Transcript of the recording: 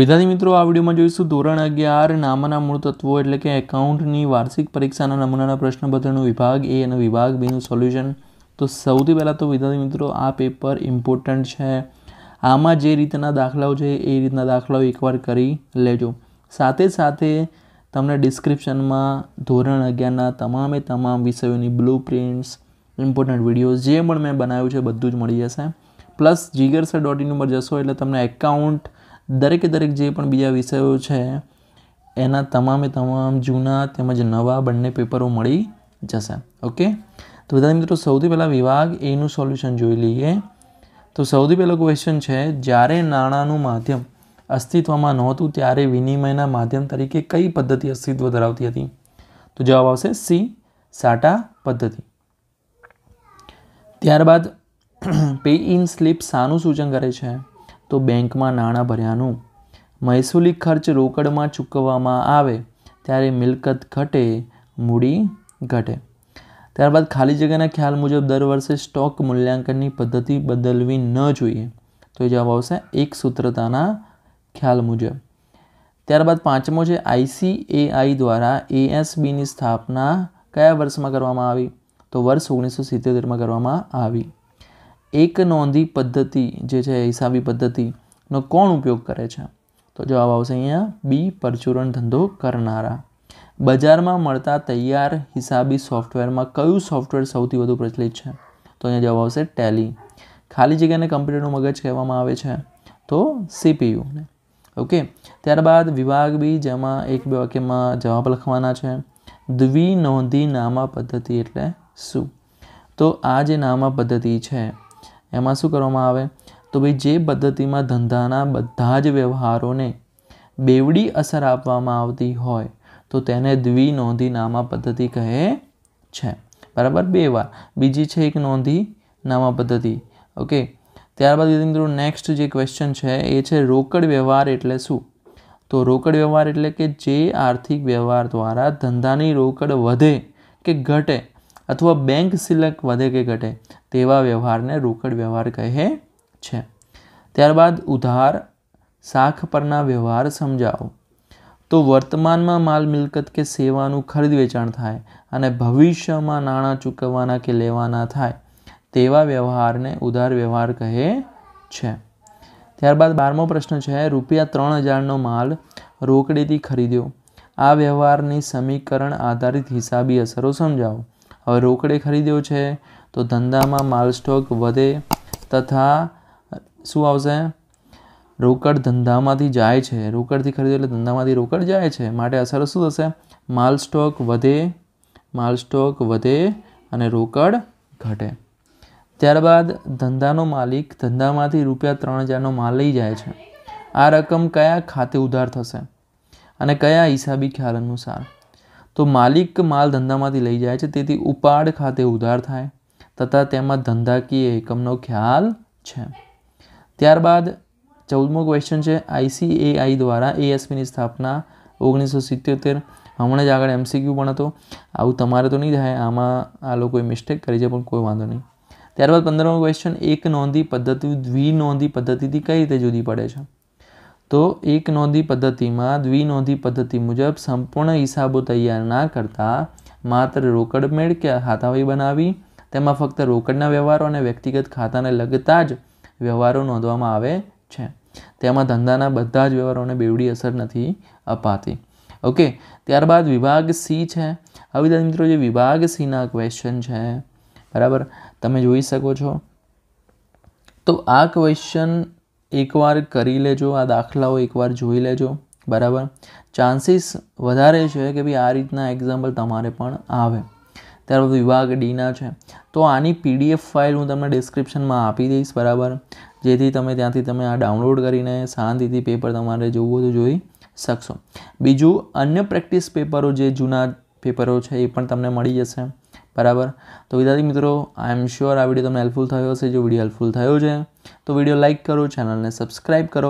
વિદ્યાર્થી મિત્રો આ વિડીયોમાં જોઈશું ધોરણ અગિયાર નામાના મૂળ તત્વો એટલે કે એકાઉન્ટની વાર્ષિક પરીક્ષાના નમૂનાના પ્રશ્નપત્રનો વિભાગ એ અને વિભાગ બીનું સોલ્યુશન તો સૌથી પહેલાં તો વિદ્યાર્થી મિત્રો આ પેપર ઇમ્પોર્ટન્ટ છે આમાં જે રીતના દાખલાઓ છે એ રીતના દાખલાઓ એકવાર કરી લેજો સાથે સાથે તમને ડિસ્ક્રિપ્શનમાં ધોરણ અગિયારના તમામે તમામ વિષયોની બ્લુ પ્રિન્ટ્સ ઇમ્પોર્ટન્ટ વિડીયોઝ જે પણ મેં બનાવ્યું છે બધું જ મળી જશે plus Jigar sir dot in ઉપર જશો એટલે તમને એકાઉન્ટ દરેકે દરેક જે પણ બીજા વિષયો છે એના તમામે તમામ જૂના તેમજ નવા બંને પેપરો મળી જશે ઓકે તો બધા મિત્રો સૌથી પહેલાં વિભાગ એનું સોલ્યુશન જોઈ લઈએ તો સૌથી પહેલો ક્વેશ્ચન છે જ્યારે નાણાંનું માધ્યમ અસ્તિત્વમાં નહોતું ત્યારે વિનિમયના માધ્યમ તરીકે કઈ પદ્ધતિ અસ્તિત્વ ધરાવતી હતી તો જવાબ આવશે સી સાટા પદ્ધતિ ત્યારબાદ પે ઇન સ્લીપ શાનું સૂચન કરે છે તો બેંકમાં નાણાં ભર્યાનું મહેસૂલી ખર્ચ રોકડમાં ચૂકવવામાં આવે ત્યારે મિલકત ઘટે મૂડી ઘટે ત્યારબાદ ખાલી જગ્યાના ખ્યાલ મુજબ દર વર્ષે સ્ટોક મૂલ્યાંકનની પદ્ધતિ બદલવી ન જોઈએ તો જવાબ આવશે એક સૂત્રતાના ખ્યાલ મુજબ ત્યારબાદ પાંચમો છે આઈસીએઆઈ દ્વારા એએસબીની સ્થાપના કયા વર્ષમાં કરવામાં આવી તો વર્ષ ઓગણીસો સિત્તોતેરમાં કરવામાં આવી એક નોંધી પદ્ધતિ જે છે હિસાબી પદ્ધતિનો કોણ ઉપયોગ કરે છે તો જવાબ આવશે અહીંયા બી પરચુરણ ધંધો કરનારા બજારમાં મળતા તૈયાર હિસાબી સોફ્ટવેરમાં કયું સોફ્ટવેર સૌથી વધુ પ્રચલિત છે તો અહીંયા જવાબ આવશે ટેલી ખાલી જગ્યાને કમ્પ્યુટરનું મગજ કહેવામાં આવે છે તો સીપીયુને ઓકે ત્યારબાદ વિભાગ બી જેમાં એક બે વાક્યમાં જવાબ લખવાના છે દ્વિ નોંધી નામા પદ્ધતિ એટલે શું તો આ જે નામા પદ્ધતિ છે એમાં શું કરવામાં આવે તો ભાઈ જે પદ્ધતિમાં ધંધાના બધા જ વ્યવહારોને બેવડી અસર આપવામાં આવતી હોય તો તેને નામા પદ્ધતિ કહે છે બરાબર બે વાર બીજી છે એક નોંધી નામા પદ્ધતિ ઓકે ત્યારબાદ મિત્રો નેક્સ્ટ જે ક્વેશ્ચન છે એ છે રોકડ વ્યવહાર એટલે શું તો રોકડ વ્યવહાર એટલે કે જે આર્થિક વ્યવહાર દ્વારા ધંધાની રોકડ વધે કે ઘટે અથવા બેંક સિલક વધે કે ઘટે તેવા વ્યવહારને રોકડ વ્યવહાર કહે છે ત્યારબાદ ઉધાર શાખ પરના વ્યવહાર સમજાવો તો વર્તમાનમાં માલ મિલકત કે સેવાનું ખરીદ વેચાણ થાય અને ભવિષ્યમાં નાણાં ચૂકવવાના કે લેવાના થાય તેવા વ્યવહારને ઉધાર વ્યવહાર કહે છે ત્યારબાદ બારમો પ્રશ્ન છે રૂપિયા ત્રણ હજારનો માલ રોકડેથી ખરીદ્યો આ વ્યવહારની સમીકરણ આધારિત હિસાબી અસરો સમજાવો હવે રોકડે ખરીદ્યો છે તો ધંધામાં માલ સ્ટોક વધે તથા શું આવશે રોકડ ધંધામાંથી જાય છે રોકડથી ખરીદે એટલે ધંધામાંથી રોકડ જાય છે માટે અસર શું થશે માલ સ્ટોક વધે માલ સ્ટોક વધે અને રોકડ ઘટે ત્યારબાદ ધંધાનો માલિક ધંધામાંથી રૂપિયા ત્રણ હજારનો માલ લઈ જાય છે આ રકમ કયા ખાતે ઉધાર થશે અને કયા હિસાબી ખ્યાલ અનુસાર તો માલિક માલ ધંધામાંથી લઈ જાય છે તેથી ઉપાડ ખાતે ઉધાર થાય તથા તેમાં ધંધાકીય એકમનો ખ્યાલ છે ત્યારબાદ ચૌદમો ક્વેશ્ચન છે આઈસીએઆઈ દ્વારા એએસપીની સ્થાપના ઓગણીસો સિત્યોતેર હમણાં જ આગળ એમસીક્યુ પણ હતો આવું તમારે તો નહીં થાય આમાં આ લોકોએ મિસ્ટેક કરી છે પણ કોઈ વાંધો નહીં ત્યારબાદ પંદરમો ક્વેશ્ચન એક નોંધી પદ્ધતિ દ્વિનોંધી પદ્ધતિથી કઈ રીતે જુદી પડે છે તો એક નોંધી પદ્ધતિમાં દ્વિનોંધી પદ્ધતિ મુજબ સંપૂર્ણ હિસાબો તૈયાર ના કરતા માત્ર રોકડ મેળ કે હાથાવી બનાવી તેમાં ફક્ત રોકડના વ્યવહારો અને વ્યક્તિગત ખાતાને લગતા જ વ્યવહારો નોંધવામાં આવે છે તેમાં ધંધાના બધા જ વ્યવહારોને બેવડી અસર નથી અપાતી ઓકે ત્યારબાદ વિભાગ સી છે હવે વિદ્યાર્થી મિત્રો જે વિભાગ સીના ક્વેશ્ચન છે બરાબર તમે જોઈ શકો છો તો આ ક્વેશ્ચન એકવાર કરી લેજો આ દાખલાઓ એકવાર જોઈ લેજો બરાબર ચાન્સીસ વધારે છે કે ભાઈ આ રીતના એક્ઝામ્પલ તમારે પણ આવે ત્યારબાદ વિભાગ ડીના છે તો આની પીડીએફ ફાઇલ હું તમને ડિસ્ક્રિપ્શનમાં આપી દઈશ બરાબર જેથી તમે ત્યાંથી તમે આ ડાઉનલોડ કરીને શાંતિથી પેપર તમારે જોવું તો જોઈ શકશો બીજું અન્ય પ્રેક્ટિસ પેપરો જે જૂના પેપરો છે એ પણ તમને મળી જશે બરાબર તો વિદ્યાર્થી મિત્રો આઈ એમ શ્યોર આ વિડીયો તમને હેલ્પફુલ થયો હશે જો વિડીયો હેલ્પફુલ થયો છે તો વિડીયો લાઇક કરો ચેનલને સબસ્ક્રાઈબ કરો